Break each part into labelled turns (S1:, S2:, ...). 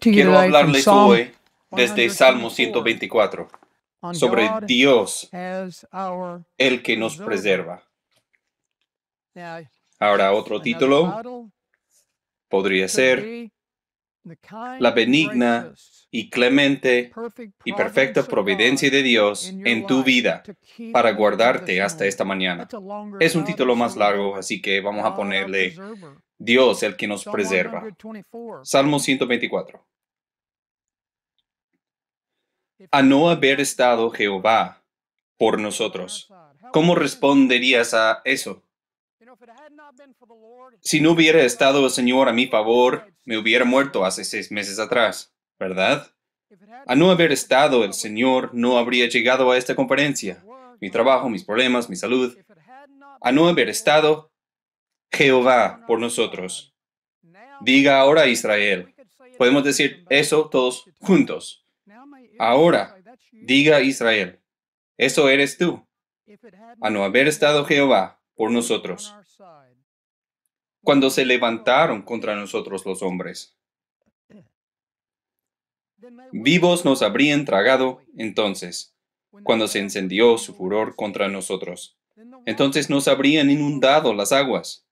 S1: Quiero hablarles hoy desde Salmo 124 sobre Dios, el que nos preserva. Ahora otro título podría ser la benigna y clemente y perfecta providencia de Dios en tu vida para guardarte hasta esta mañana. Es un título más largo, así que vamos a ponerle Dios el que nos preserva. Salmo 124. A no haber estado Jehová por nosotros, ¿cómo responderías a eso? Si no hubiera estado el Señor a mi favor, me hubiera muerto hace seis meses atrás, ¿verdad? A no haber estado el Señor, no habría llegado a esta conferencia. Mi trabajo, mis problemas, mi salud. A no haber estado, Jehová por nosotros. Diga ahora Israel. Podemos decir eso todos juntos. Ahora, diga Israel, eso eres tú, a no haber estado Jehová por nosotros. Cuando se levantaron contra nosotros los hombres. Vivos nos habrían tragado entonces, cuando se encendió su furor contra nosotros. Entonces nos habrían inundado las aguas.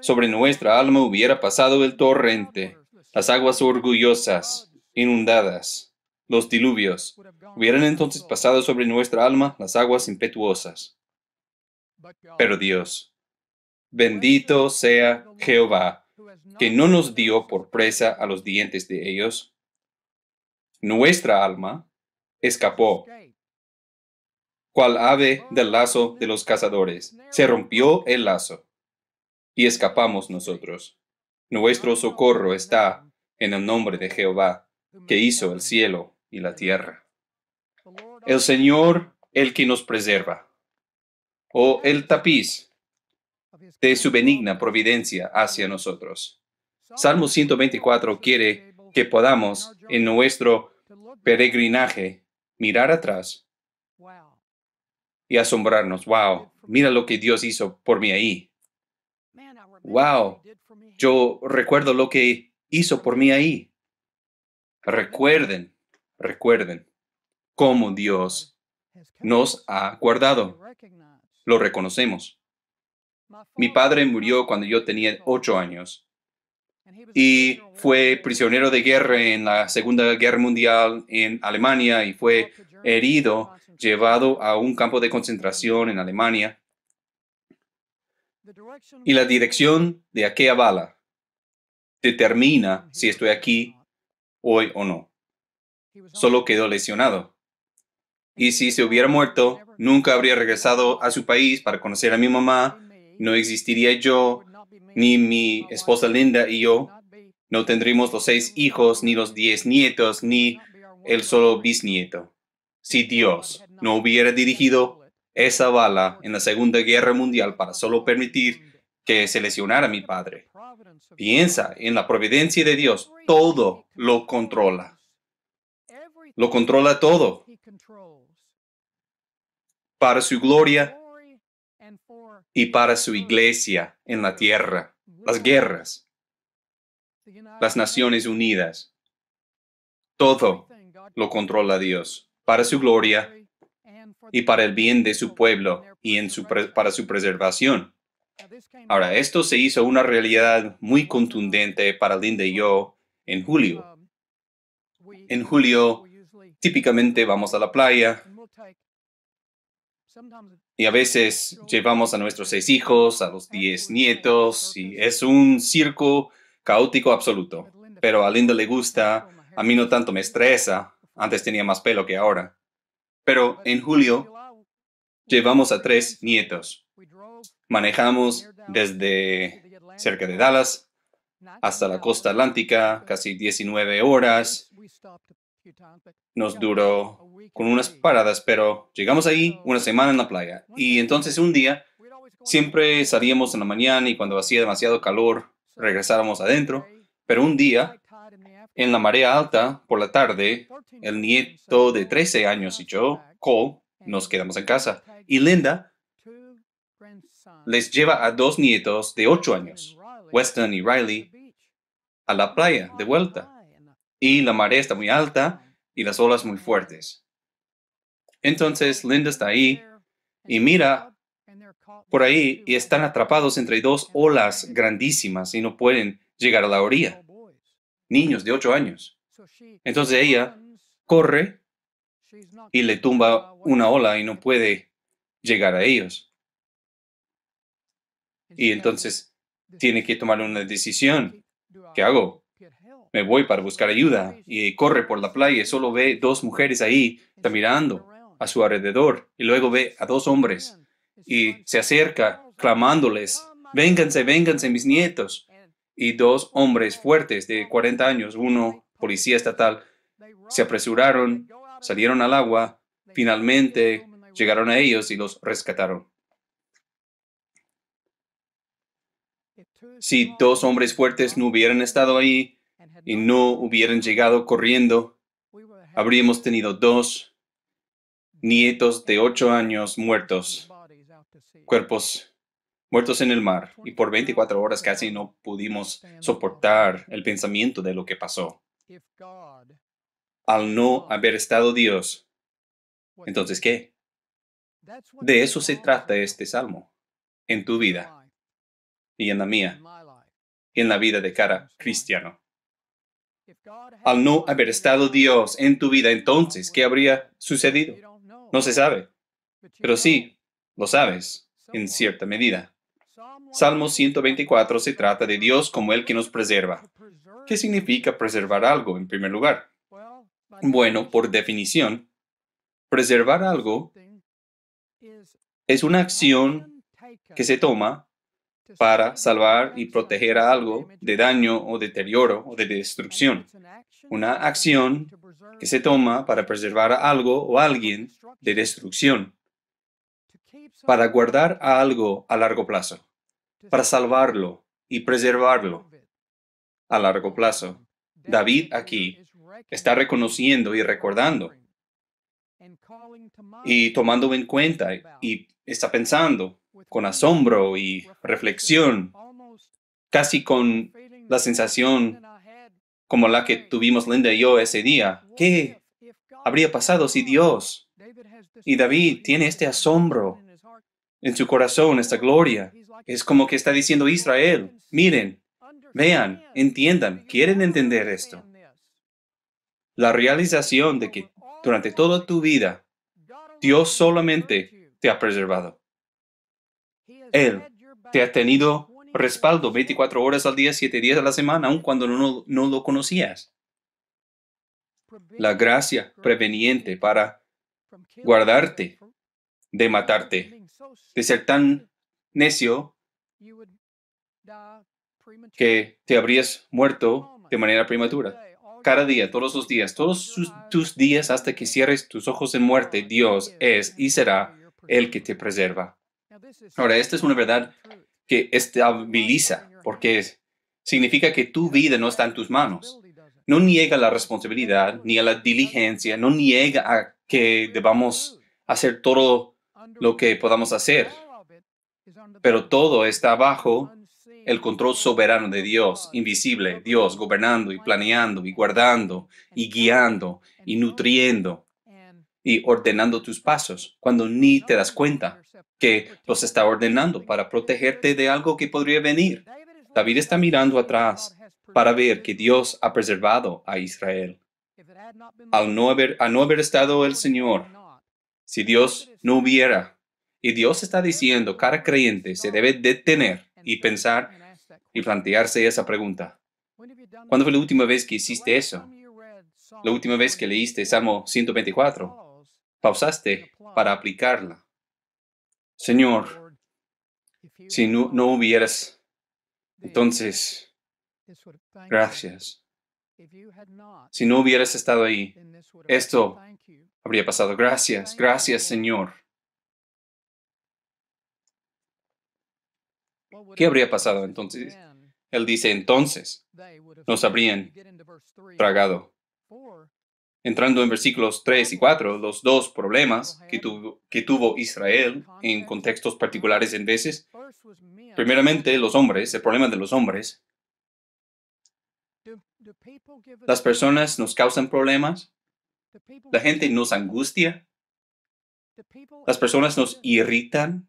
S1: Sobre nuestra alma hubiera pasado el torrente, las aguas orgullosas, inundadas, los diluvios. Hubieran entonces pasado sobre nuestra alma las aguas impetuosas. Pero Dios, bendito sea Jehová, que no nos dio por presa a los dientes de ellos. Nuestra alma escapó, cual ave del lazo de los cazadores. Se rompió el lazo y escapamos nosotros. Nuestro socorro está en el nombre de Jehová, que hizo el cielo y la tierra. El Señor, el que nos preserva. O oh, el tapiz de su benigna providencia hacia nosotros. Salmo 124 quiere que podamos en nuestro peregrinaje mirar atrás y asombrarnos. Wow, mira lo que Dios hizo por mí ahí wow, yo recuerdo lo que hizo por mí ahí. Recuerden, recuerden cómo Dios nos ha guardado. Lo reconocemos. Mi padre murió cuando yo tenía ocho años y fue prisionero de guerra en la Segunda Guerra Mundial en Alemania y fue herido, llevado a un campo de concentración en Alemania y la dirección de aquella bala determina si estoy aquí hoy o no. Solo quedó lesionado. Y si se hubiera muerto, nunca habría regresado a su país para conocer a mi mamá, no existiría yo, ni mi esposa Linda y yo, no tendríamos los seis hijos, ni los diez nietos, ni el solo bisnieto. Si Dios no hubiera dirigido esa bala en la Segunda Guerra Mundial para solo permitir que se lesionara a mi padre. Piensa en la providencia de Dios. Todo lo controla. Lo controla todo. Para su gloria y para su iglesia en la tierra. Las guerras. Las Naciones Unidas. Todo lo controla Dios. Para su gloria y para el bien de su pueblo y para su preservación. Ahora, esto se hizo una realidad muy contundente para Linda y yo en julio. Um, en julio, típicamente vamos a la playa y a veces llevamos a nuestros seis hijos, a los diez nietos, y es un circo caótico absoluto. Pero a Linda le gusta, a mí no tanto me estresa. Antes tenía más pelo que ahora. Pero en julio llevamos a tres nietos. Manejamos desde cerca de Dallas hasta la costa atlántica, casi 19 horas. Nos duró con unas paradas, pero llegamos ahí una semana en la playa. Y entonces un día, siempre salíamos en la mañana y cuando hacía demasiado calor, regresábamos adentro. Pero un día en la marea alta, por la tarde, el nieto de 13 años y yo, Cole, nos quedamos en casa. Y Linda les lleva a dos nietos de 8 años, Weston y Riley, a la playa de vuelta. Y la marea está muy alta y las olas muy fuertes. Entonces Linda está ahí y mira por ahí y están atrapados entre dos olas grandísimas y no pueden llegar a la orilla niños de 8 años. Entonces ella corre y le tumba una ola y no puede llegar a ellos. Y entonces tiene que tomar una decisión. ¿Qué hago? Me voy para buscar ayuda y corre por la playa. y Solo ve dos mujeres ahí, está mirando a su alrededor y luego ve a dos hombres y se acerca clamándoles, vénganse, vénganse mis nietos, y dos hombres fuertes de 40 años, uno policía estatal, se apresuraron, salieron al agua, finalmente llegaron a ellos y los rescataron. Si dos hombres fuertes no hubieran estado ahí y no hubieran llegado corriendo, habríamos tenido dos nietos de ocho años muertos, cuerpos muertos en el mar, y por 24 horas casi no pudimos soportar el pensamiento de lo que pasó. Al no haber estado Dios, entonces ¿qué? De eso se trata este salmo, en tu vida y en la mía, y en la vida de cara cristiano. Al no haber estado Dios en tu vida, entonces, ¿qué habría sucedido? No se sabe, pero sí, lo sabes, en cierta medida. Salmo 124 se trata de Dios como el que nos preserva. ¿Qué significa preservar algo en primer lugar? Bueno, por definición, preservar algo es una acción que se toma para salvar y proteger a algo de daño o deterioro o de destrucción. Una acción que se toma para preservar a algo o alguien de destrucción, para guardar a algo a largo plazo para salvarlo y preservarlo a largo plazo. David aquí está reconociendo y recordando y tomando en cuenta y está pensando con asombro y reflexión, casi con la sensación como la que tuvimos Linda y yo ese día. ¿Qué habría pasado si Dios? Y David tiene este asombro en su corazón, esta gloria. Es como que está diciendo Israel, miren, vean, entiendan, quieren entender esto. La realización de que durante toda tu vida, Dios solamente te ha preservado. Él te ha tenido respaldo 24 horas al día, 7 días a la semana, aun cuando no, no lo conocías. La gracia preveniente para guardarte de matarte, de ser tan necio que te habrías muerto oh, de manera prematura. Cada día, todos los días, todos tus días hasta que cierres tus ojos de muerte, Dios es y será el que te preserva. Ahora, esta es una verdad que estabiliza, porque significa que tu vida no está en tus manos. No niega la responsabilidad, ni a la diligencia, no niega a que debamos hacer todo lo que podamos hacer pero todo está bajo el control soberano de Dios, invisible, Dios gobernando y planeando y guardando y guiando y nutriendo y ordenando tus pasos cuando ni te das cuenta que los está ordenando para protegerte de algo que podría venir. David está mirando atrás para ver que Dios ha preservado a Israel. Al no haber, al no haber estado el Señor, si Dios no hubiera y Dios está diciendo, cada creyente se debe detener y pensar y plantearse esa pregunta. ¿Cuándo fue la última vez que hiciste eso? La última vez que leíste Salmo 124, pausaste para aplicarla. Señor, si no, no hubieras, entonces, gracias. Si no hubieras estado ahí, esto habría pasado. Gracias, gracias, Señor. ¿Qué habría pasado entonces? Él dice, entonces nos habrían tragado. Entrando en versículos 3 y 4, los dos problemas que tuvo, que tuvo Israel en contextos particulares en veces, primeramente los hombres, el problema de los hombres. Las personas nos causan problemas, la gente nos angustia, las personas nos irritan.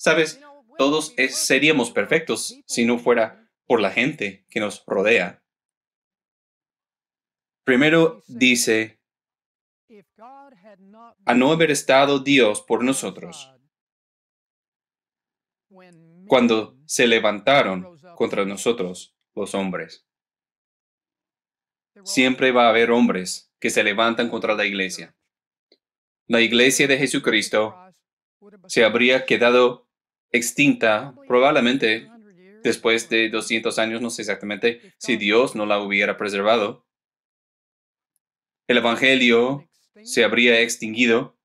S1: ¿Sabes? todos seríamos perfectos si no fuera por la gente que nos rodea. Primero dice, a no haber estado Dios por nosotros, cuando se levantaron contra nosotros los hombres. Siempre va a haber hombres que se levantan contra la iglesia. La iglesia de Jesucristo se habría quedado extinta, probablemente después de 200 años, no sé exactamente, si Dios no la hubiera preservado. El Evangelio se habría extinguido.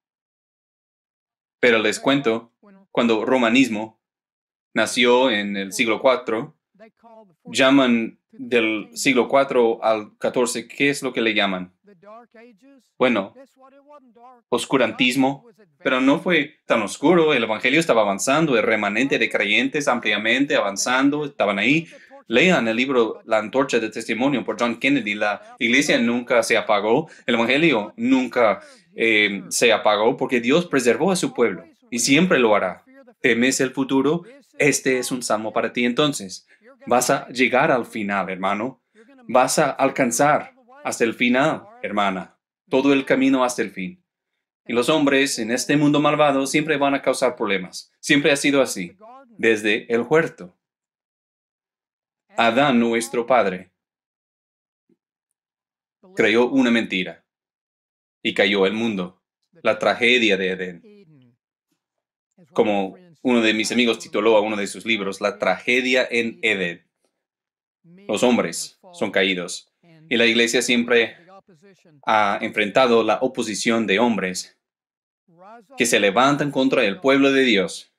S1: Pero les cuento, cuando romanismo nació en el siglo IV, llaman del siglo IV al XIV, ¿qué es lo que le llaman? bueno, oscurantismo, pero no fue tan oscuro. El Evangelio estaba avanzando, el remanente de creyentes ampliamente avanzando, estaban ahí. Lean el libro La antorcha de testimonio por John Kennedy. La iglesia nunca se apagó, el Evangelio nunca eh, se apagó porque Dios preservó a su pueblo y siempre lo hará. ¿Temes el futuro? Este es un salmo para ti entonces. Vas a llegar al final, hermano. Vas a alcanzar hasta el final, ah, hermana, todo el camino hasta el fin. Y los hombres en este mundo malvado siempre van a causar problemas. Siempre ha sido así, desde el huerto. Adán, nuestro padre, creó una mentira y cayó el mundo, la tragedia de Edén. Como uno de mis amigos tituló a uno de sus libros, La tragedia en Edén. Los hombres son caídos y la iglesia siempre ha enfrentado la oposición de hombres que se levantan contra el pueblo de Dios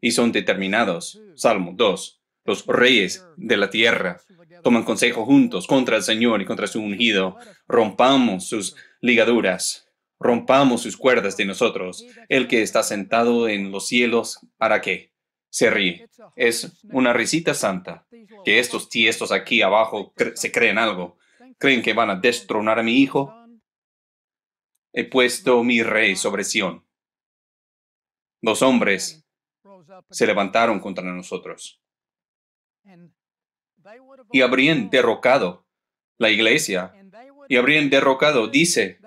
S1: y son determinados. Salmo 2. Los reyes de la tierra toman consejo juntos contra el Señor y contra su ungido. Rompamos sus ligaduras, rompamos sus cuerdas de nosotros. El que está sentado en los cielos, ¿para qué? se ríe. Es una risita santa. Que estos tiestos aquí abajo se creen algo. Creen que van a destronar a mi hijo. He puesto mi rey sobre Sión. Los hombres se levantaron contra nosotros y habrían derrocado la iglesia y habrían derrocado, dice,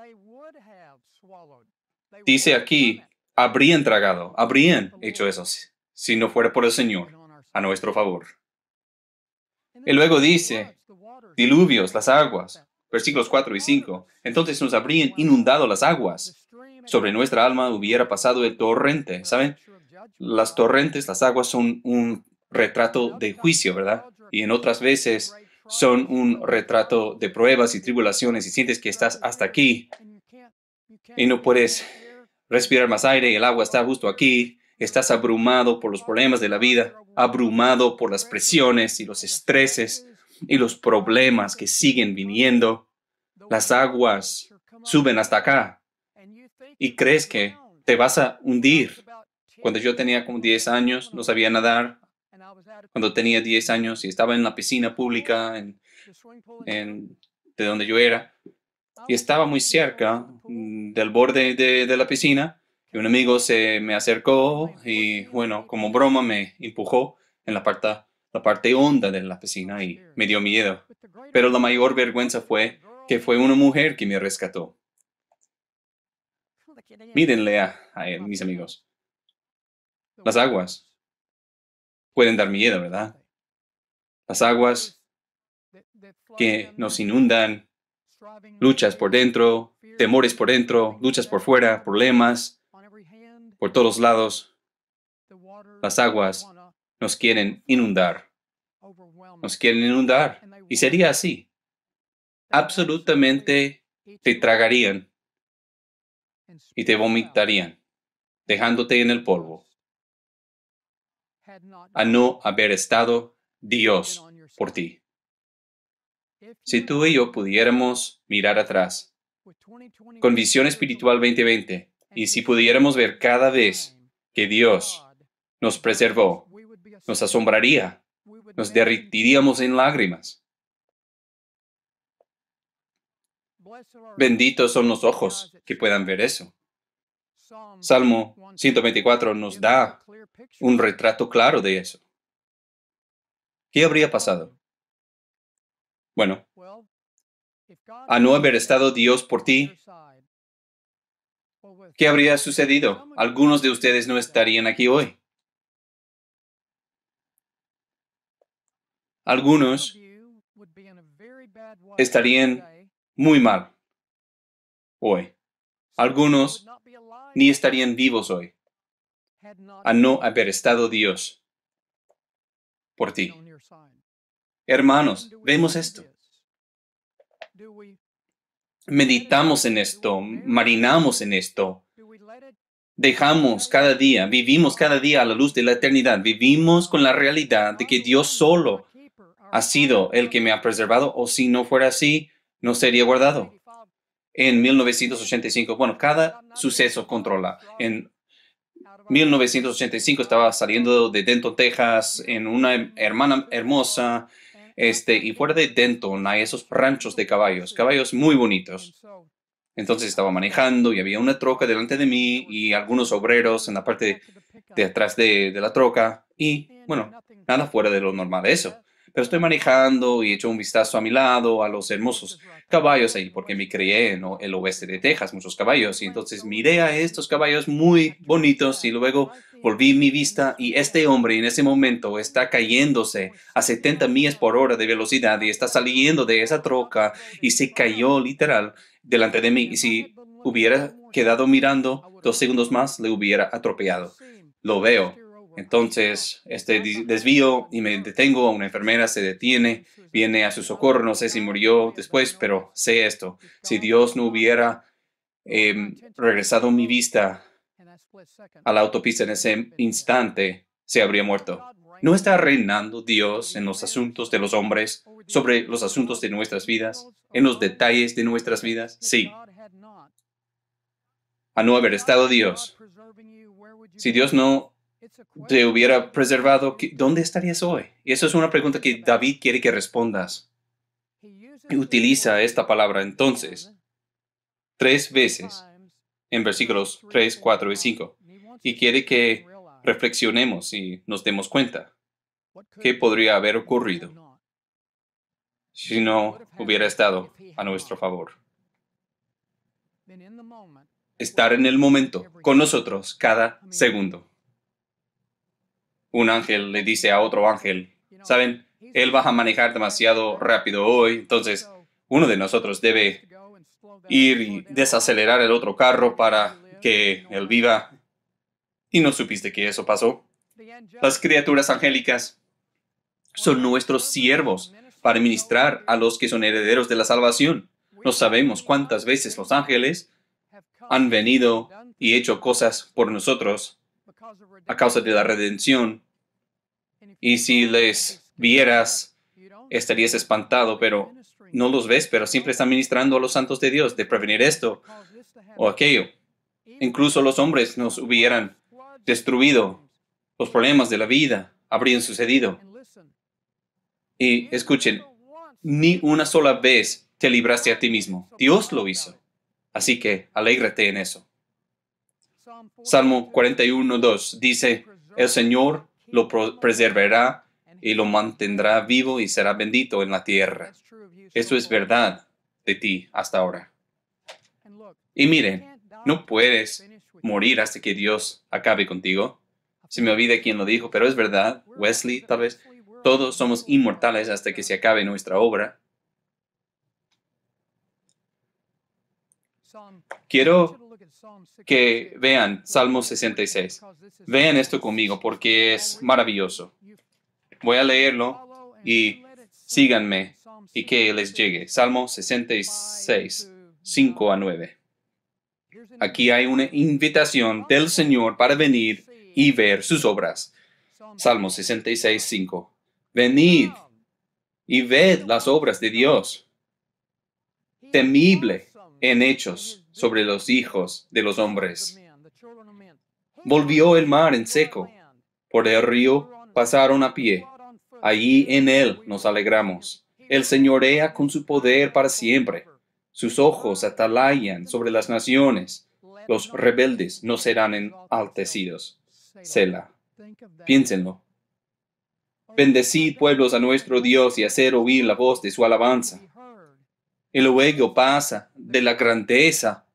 S1: dice aquí, habrían tragado, habrían hecho eso si no fuera por el Señor, a nuestro favor. Y luego dice, diluvios, las aguas, versículos 4 y 5, entonces nos habrían inundado las aguas. Sobre nuestra alma hubiera pasado el torrente, ¿saben? Las torrentes, las aguas son un retrato de juicio, ¿verdad? Y en otras veces son un retrato de pruebas y tribulaciones y sientes que estás hasta aquí y no puedes respirar más aire y el agua está justo aquí estás abrumado por los problemas de la vida, abrumado por las presiones y los estreses y los problemas que siguen viniendo. Las aguas suben hasta acá y crees que te vas a hundir. Cuando yo tenía como 10 años, no sabía nadar. Cuando tenía 10 años y estaba en la piscina pública de donde yo era, y estaba muy cerca mm, del borde de la piscina, un amigo se me acercó y, bueno, como broma me empujó en la parte, la parte honda de la piscina y me dio miedo. Pero la mayor vergüenza fue que fue una mujer que me rescató. Mírenle a, a él, mis amigos. Las aguas pueden dar miedo, ¿verdad? Las aguas que nos inundan, luchas por dentro, temores por dentro, luchas por fuera, problemas, por todos lados, las aguas nos quieren inundar. Nos quieren inundar. Y sería así. Absolutamente te tragarían y te vomitarían, dejándote en el polvo. A no haber estado Dios por ti. Si tú y yo pudiéramos mirar atrás, con visión espiritual 2020, y si pudiéramos ver cada vez que Dios nos preservó, nos asombraría, nos derritiríamos en lágrimas. Benditos son los ojos que puedan ver eso. Salmo 124 nos da un retrato claro de eso. ¿Qué habría pasado? Bueno, a no haber estado Dios por ti ¿qué habría sucedido? Algunos de ustedes no estarían aquí hoy. Algunos estarían muy mal hoy. Algunos ni estarían vivos hoy a no haber estado Dios por ti. Hermanos, vemos esto. Meditamos en esto, marinamos en esto, dejamos cada día, vivimos cada día a la luz de la eternidad, vivimos con la realidad de que Dios solo ha sido el que me ha preservado o si no fuera así, no sería guardado. En 1985, bueno, cada suceso controla. En 1985 estaba saliendo de Denton, Texas, en una hermana hermosa, este, y fuera de Denton hay esos ranchos de caballos, caballos muy bonitos. Entonces estaba manejando y había una troca delante de mí y algunos obreros en la parte de, atrás de, la troca y, bueno, nada fuera de lo normal de eso. Pero estoy manejando y echo un vistazo a mi lado a los hermosos caballos ahí, porque me crié en el oeste de Texas, muchos caballos. Y entonces miré a estos caballos muy bonitos y luego volví mi vista y este hombre en ese momento está cayéndose a 70 millas por hora de velocidad y está saliendo de esa troca y se cayó literal delante de mí y si hubiera quedado mirando dos segundos más, le hubiera atropellado. Lo veo. Entonces, este desvío y me detengo, una enfermera se detiene, viene a su socorro, no sé si murió después, pero sé esto. Si Dios no hubiera em, regresado mi vista a la autopista en ese instante, se habría muerto. ¿No está reinando Dios en los asuntos de los hombres, sobre los asuntos de nuestras vidas, en los detalles de nuestras vidas? Sí. A no haber estado Dios. Si Dios no te hubiera preservado, ¿dónde estarías hoy? Y eso es una pregunta que David quiere que respondas. Utiliza esta palabra entonces tres veces en versículos 3, 4 y 5 y quiere que reflexionemos y nos demos cuenta. ¿Qué podría haber ocurrido si no hubiera estado a nuestro favor? Estar en el momento, con nosotros, cada segundo. Un ángel le dice a otro ángel, ¿saben? Él va a manejar demasiado rápido hoy, entonces uno de nosotros debe ir y desacelerar el otro carro para que él viva. ¿Y no supiste que eso pasó? Las criaturas angélicas son nuestros siervos para ministrar a los que son herederos de la salvación. No sabemos cuántas veces los ángeles han venido y hecho cosas por nosotros a causa de la redención. Y si les vieras, estarías espantado, pero no los ves, pero siempre están ministrando a los santos de Dios de prevenir esto o aquello. Incluso los hombres nos hubieran destruido. Los problemas de la vida habrían sucedido. Y escuchen, ni una sola vez te libraste a ti mismo. Dios lo hizo. Así que alégrate en eso. Salmo 41, 2, dice, el Señor lo preservará y lo mantendrá vivo y será bendito en la tierra. Eso es verdad de ti hasta ahora. Y miren, no puedes morir hasta que Dios acabe contigo. Se me olvida quién lo dijo, pero es verdad. Wesley, tal vez. Todos somos inmortales hasta que se acabe nuestra obra. Quiero que vean Salmo 66. Vean esto conmigo porque es maravilloso. Voy a leerlo y síganme y que les llegue. Salmo 66, 5 a 9. Aquí hay una invitación del Señor para venir y ver sus obras. Salmo 66, 5. Venid y ved las obras de Dios, temible en hechos sobre los hijos de los hombres. Volvió el mar en seco, por el río pasaron a pie, allí en él nos alegramos. El señorea con su poder para siempre, sus ojos atalayan sobre las naciones, los rebeldes no serán enaltecidos. Selah. Piénsenlo. Bendecid pueblos a nuestro Dios y hacer oír la voz de su alabanza. El luego pasa de la grandeza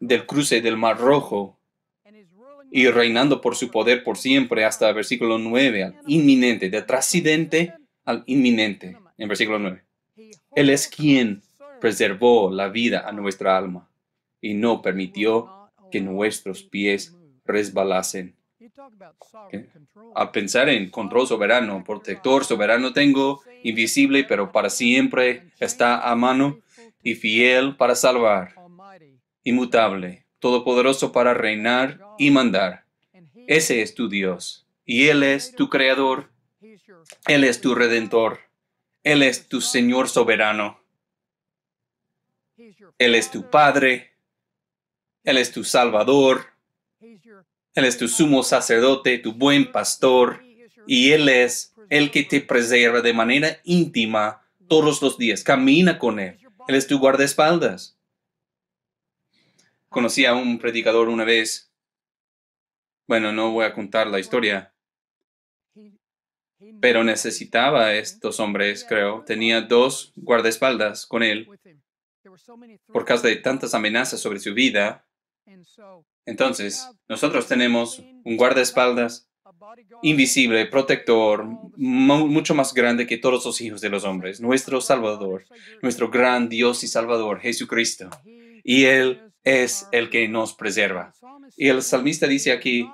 S1: del cruce del Mar Rojo y reinando por su poder por siempre hasta el versículo 9, al inminente, de trascendente al inminente, en versículo 9. Él es quien preservó la vida a nuestra alma y no permitió que nuestros pies resbalasen a pensar en control soberano, protector soberano tengo, invisible pero para siempre está a mano y fiel para salvar, inmutable, todopoderoso para reinar y mandar. Ese es tu Dios y Él es tu creador, Él es tu redentor, Él es tu Señor soberano, Él es tu Padre, Él es tu Salvador, él es tu sumo sacerdote, tu buen pastor, y Él es el que te preserva de manera íntima todos los días. Camina con Él. Él es tu guardaespaldas. Conocí a un predicador una vez. Bueno, no voy a contar la historia, pero necesitaba a estos hombres, creo. Tenía dos guardaespaldas con él por causa de tantas amenazas sobre su vida. Entonces, nosotros tenemos un guardaespaldas invisible, protector, mucho más grande que todos los hijos de los hombres, nuestro Salvador, nuestro gran Dios y Salvador, Jesucristo. Y Él es el que nos preserva. Y el salmista dice aquí,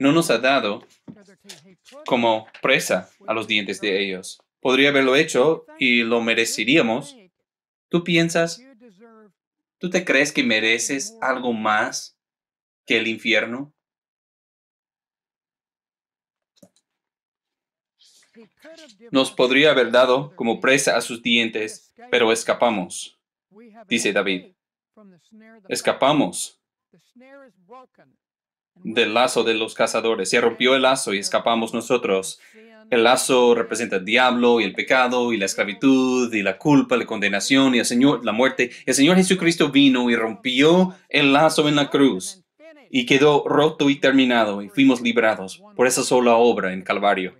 S1: no nos ha dado como presa a los dientes de ellos. Podría haberlo hecho y lo mereceríamos. ¿Tú piensas? ¿Tú te crees que mereces algo más que el infierno. Nos podría haber dado como presa a sus dientes, pero escapamos, dice David. Escapamos del lazo de los cazadores. Se rompió el lazo y escapamos nosotros. El lazo representa el diablo y el pecado y la esclavitud y la culpa, la condenación y Señor, la muerte. El Señor Jesucristo vino y rompió el lazo en la cruz y quedó roto y terminado y fuimos librados por esa sola obra en Calvario.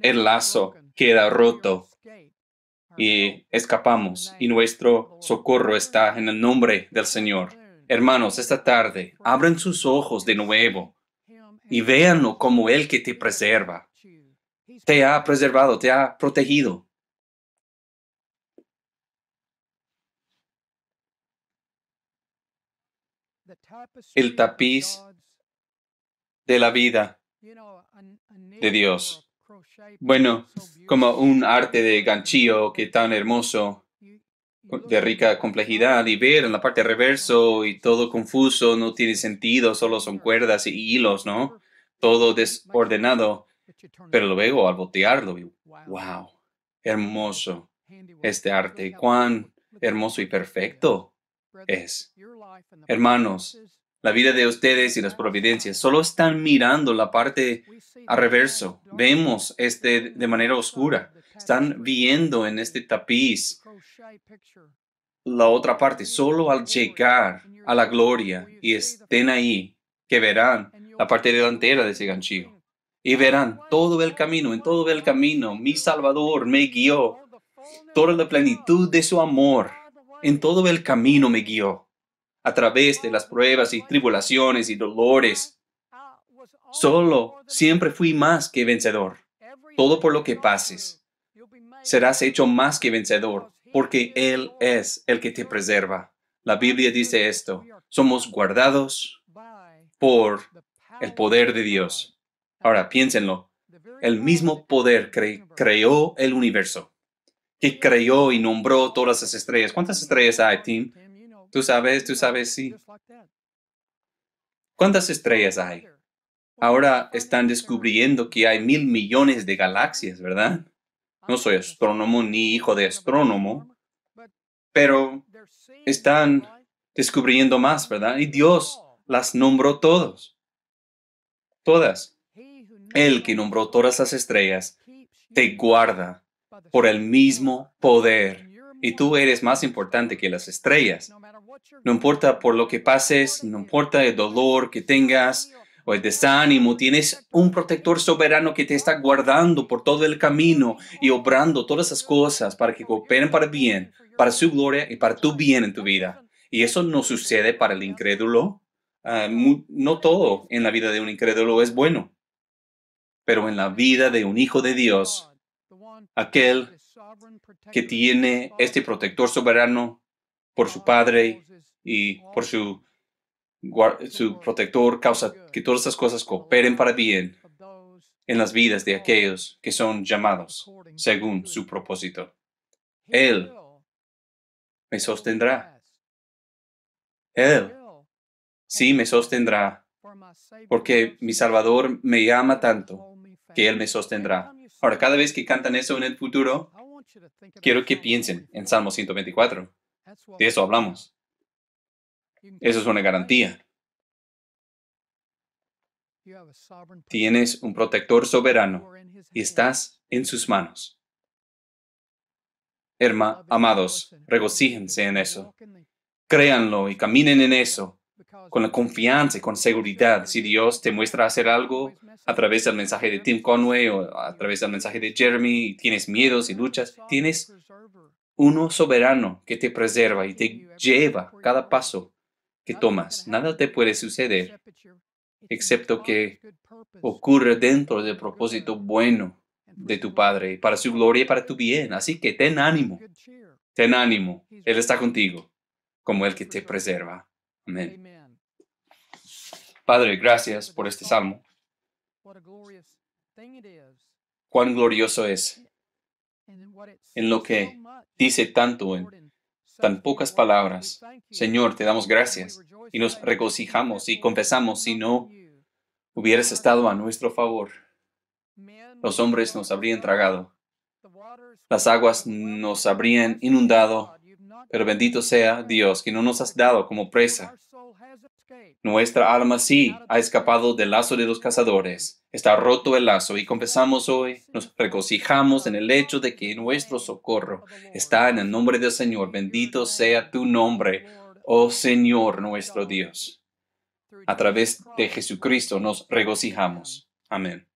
S1: El lazo queda roto y escapamos y nuestro socorro está en el nombre del Señor. Hermanos, esta tarde abren sus ojos de nuevo y véanlo como el que te preserva. Te ha preservado, te ha protegido. el tapiz de la vida de Dios. Bueno, como un arte de ganchillo que tan hermoso, de rica complejidad, y ver en la parte reverso y todo confuso, no tiene sentido, solo son cuerdas y hilos, ¿no? Todo desordenado. Pero luego al voltearlo, wow, hermoso este arte, cuán hermoso y perfecto es. Hermanos, la vida de ustedes y las providencias solo están mirando la parte a reverso. Vemos este de manera oscura. Están viendo en este tapiz la otra parte. Solo al llegar a la gloria y estén ahí, que verán la parte delantera de ese ganchillo. Y verán todo el camino, en todo el camino, mi Salvador me guió, toda la plenitud de su amor en todo el camino me guió, a través de las pruebas y tribulaciones y dolores. Solo siempre fui más que vencedor. Todo por lo que pases, serás hecho más que vencedor, porque Él es el que te preserva. La Biblia dice esto, somos guardados por el poder de Dios. Ahora piénsenlo, el mismo poder creó el universo que creó y nombró todas las estrellas. ¿Cuántas estrellas hay, Tim? Tú sabes, tú sabes, sí. ¿Cuántas estrellas hay? Ahora están descubriendo que hay mil millones de galaxias, ¿verdad? No soy astrónomo ni hijo de astrónomo, pero están descubriendo más, ¿verdad? Y Dios las nombró todos. Todas. Él que nombró todas las estrellas te guarda por el mismo poder. Y tú eres más importante que las estrellas. No importa por lo que pases, no importa el dolor que tengas o el desánimo, tienes un protector soberano que te está guardando por todo el camino y obrando todas esas cosas para que cooperen para bien, para su gloria y para tu bien en tu vida. Y eso no sucede para el incrédulo. Ah, no todo en la vida de un incrédulo es bueno, pero en la vida de un hijo de Dios aquel que tiene este protector soberano por su Padre y por su, su protector causa que todas estas cosas cooperen para bien en las vidas de aquellos que son llamados según su propósito. Él me sostendrá. Él sí me sostendrá, porque mi Salvador me llama tanto que Él me sostendrá. Ahora, cada vez que cantan eso en el futuro, quiero que piensen en Salmo 124. De eso hablamos. Eso es una garantía. Tienes un protector soberano y estás en sus manos. Herma, amados, regocíjense en eso. Créanlo y caminen en eso con la confianza y con seguridad. Si Dios te muestra hacer algo a través del mensaje de Tim Conway o a través del mensaje de Jeremy, tienes miedos y luchas, tienes uno soberano que te preserva y te lleva cada paso que tomas. Nada te puede suceder excepto que ocurre dentro del propósito bueno de tu Padre, para su gloria y para tu bien. Así que ten ánimo, ten ánimo. Él está contigo como el que te preserva. Amén. Padre, gracias por este salmo. Cuán glorioso es en lo que dice tanto en tan pocas palabras. Señor, te damos gracias y nos regocijamos y confesamos si no hubieras estado a nuestro favor. Los hombres nos habrían tragado. Las aguas nos habrían inundado pero bendito sea Dios que no nos has dado como presa. Nuestra alma sí ha escapado del lazo de los cazadores. Está roto el lazo y confesamos hoy, nos regocijamos en el hecho de que nuestro socorro está en el nombre del Señor. Bendito sea tu nombre, oh Señor nuestro Dios. A través de Jesucristo nos regocijamos. Amén.